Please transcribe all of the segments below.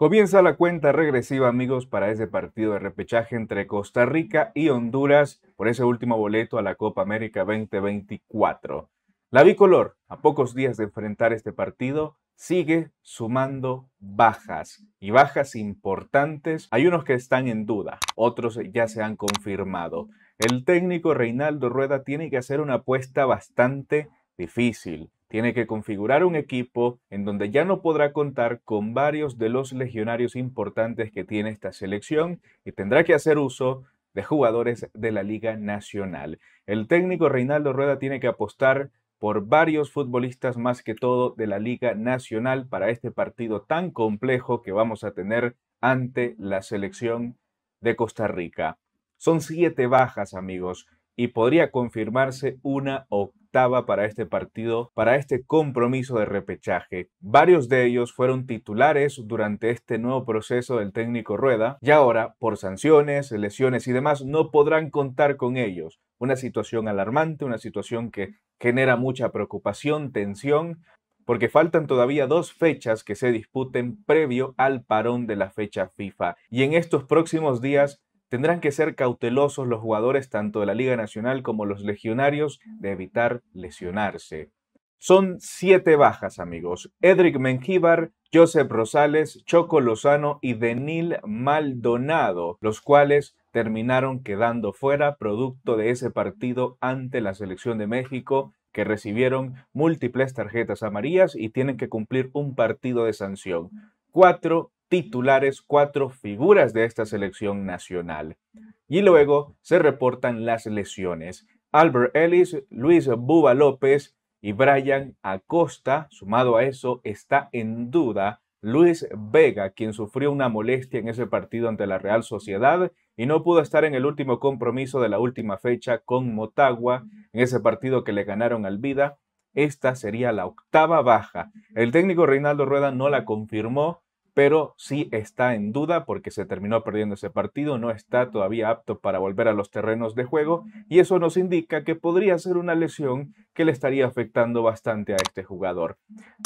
Comienza la cuenta regresiva, amigos, para ese partido de repechaje entre Costa Rica y Honduras por ese último boleto a la Copa América 2024. La bicolor, a pocos días de enfrentar este partido, sigue sumando bajas y bajas importantes. Hay unos que están en duda, otros ya se han confirmado. El técnico Reinaldo Rueda tiene que hacer una apuesta bastante difícil tiene que configurar un equipo en donde ya no podrá contar con varios de los legionarios importantes que tiene esta selección y tendrá que hacer uso de jugadores de la Liga Nacional. El técnico Reinaldo Rueda tiene que apostar por varios futbolistas más que todo de la Liga Nacional para este partido tan complejo que vamos a tener ante la selección de Costa Rica. Son siete bajas, amigos, y podría confirmarse una o para este partido, para este compromiso de repechaje. Varios de ellos fueron titulares durante este nuevo proceso del técnico Rueda y ahora, por sanciones, lesiones y demás, no podrán contar con ellos. Una situación alarmante, una situación que genera mucha preocupación, tensión, porque faltan todavía dos fechas que se disputen previo al parón de la fecha FIFA. Y en estos próximos días Tendrán que ser cautelosos los jugadores tanto de la Liga Nacional como los legionarios de evitar lesionarse. Son siete bajas, amigos. Edric Mengíbar, Josep Rosales, Choco Lozano y Denil Maldonado, los cuales terminaron quedando fuera producto de ese partido ante la selección de México que recibieron múltiples tarjetas amarillas y tienen que cumplir un partido de sanción. Cuatro titulares cuatro figuras de esta selección nacional. Y luego se reportan las lesiones. Albert Ellis, Luis Buba López y Brian Acosta, sumado a eso, está en duda Luis Vega, quien sufrió una molestia en ese partido ante la Real Sociedad y no pudo estar en el último compromiso de la última fecha con Motagua, en ese partido que le ganaron al Vida. Esta sería la octava baja. El técnico Reinaldo Rueda no la confirmó, pero sí está en duda porque se terminó perdiendo ese partido, no está todavía apto para volver a los terrenos de juego y eso nos indica que podría ser una lesión que le estaría afectando bastante a este jugador.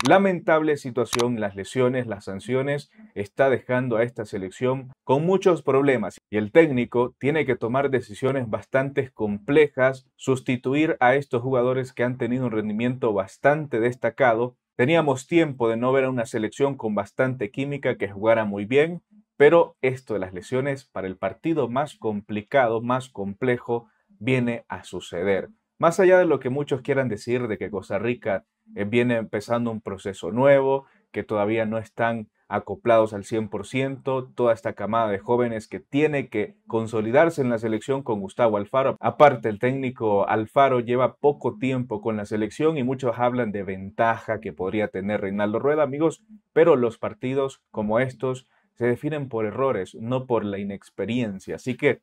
Lamentable situación, las lesiones, las sanciones, está dejando a esta selección con muchos problemas y el técnico tiene que tomar decisiones bastante complejas, sustituir a estos jugadores que han tenido un rendimiento bastante destacado Teníamos tiempo de no ver a una selección con bastante química que jugara muy bien, pero esto de las lesiones para el partido más complicado, más complejo, viene a suceder. Más allá de lo que muchos quieran decir de que Costa Rica eh, viene empezando un proceso nuevo, que todavía no están acoplados al 100%, toda esta camada de jóvenes que tiene que consolidarse en la selección con Gustavo Alfaro. Aparte, el técnico Alfaro lleva poco tiempo con la selección y muchos hablan de ventaja que podría tener Reinaldo Rueda, amigos, pero los partidos como estos se definen por errores, no por la inexperiencia. Así que,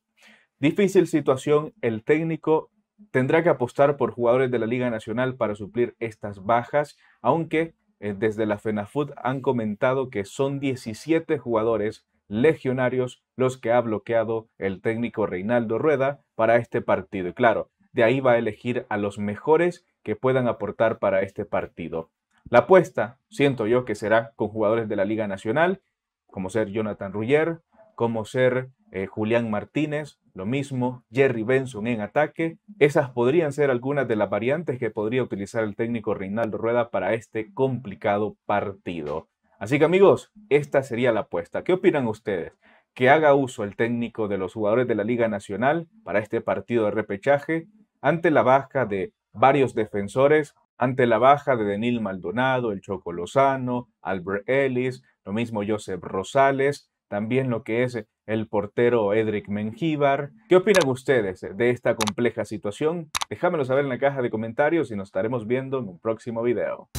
difícil situación, el técnico tendrá que apostar por jugadores de la Liga Nacional para suplir estas bajas, aunque eh, desde la FENAFUT han comentado que son 17 jugadores legionarios los que ha bloqueado el técnico Reinaldo Rueda para este partido. Y claro, de ahí va a elegir a los mejores que puedan aportar para este partido. La apuesta, siento yo, que será con jugadores de la Liga Nacional, como ser Jonathan Ruller, como ser eh, Julián Martínez, lo mismo, Jerry Benson en ataque. Esas podrían ser algunas de las variantes que podría utilizar el técnico Reinaldo Rueda para este complicado partido. Así que amigos, esta sería la apuesta. ¿Qué opinan ustedes? ¿Que haga uso el técnico de los jugadores de la Liga Nacional para este partido de repechaje ante la baja de varios defensores, ante la baja de Denil Maldonado, el Choco Lozano, Albert Ellis, lo mismo Joseph Rosales? también lo que es el portero Edric Mengíbar. ¿Qué opinan ustedes de esta compleja situación? Déjamelo saber en la caja de comentarios y nos estaremos viendo en un próximo video.